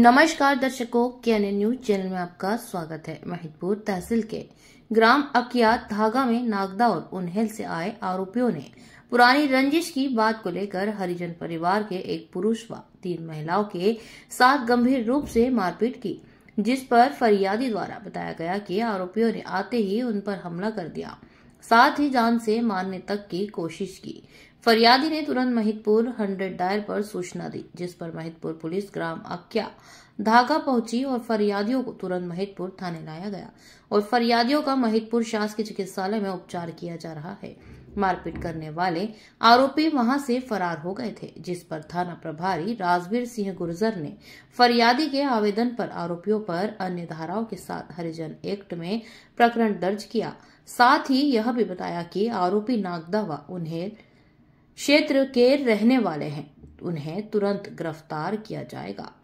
नमस्कार दर्शकों के अन्य न्यूज चैनल में आपका स्वागत है महिदपुर तहसील के ग्राम अकिया धागा में नागदा और उन्हेल से आए आरोपियों ने पुरानी रंजिश की बात को लेकर हरिजन परिवार के एक पुरुष व तीन महिलाओं के साथ गंभीर रूप से मारपीट की जिस पर फरियादी द्वारा बताया गया कि आरोपियों ने आते ही उन पर हमला कर दिया साथ ही जान से मारने तक की कोशिश की फरियादी ने तुरंत महितपुर हंड्रेड डायर पर सूचना दी जिस पर महितपुर पुलिस ग्राम अक्या धागा पहुंची और फरियादियों को तुरंत महितपुर थाने लाया गया और फरियादियों का महितपुर शासकीय चिकित्सालय में उपचार किया जा रहा है मारपीट करने वाले आरोपी वहां से फरार हो गए थे जिस पर थाना प्रभारी राजवीर सिंह गुर्जर ने फरियादी के आवेदन पर आरोपियों पर अन्य धाराओं के साथ हरिजन एक्ट में प्रकरण दर्ज किया साथ ही यह भी बताया कि आरोपी नागदावा उन्हें क्षेत्र के रहने वाले हैं उन्हें तुरंत गिरफ्तार किया जाएगा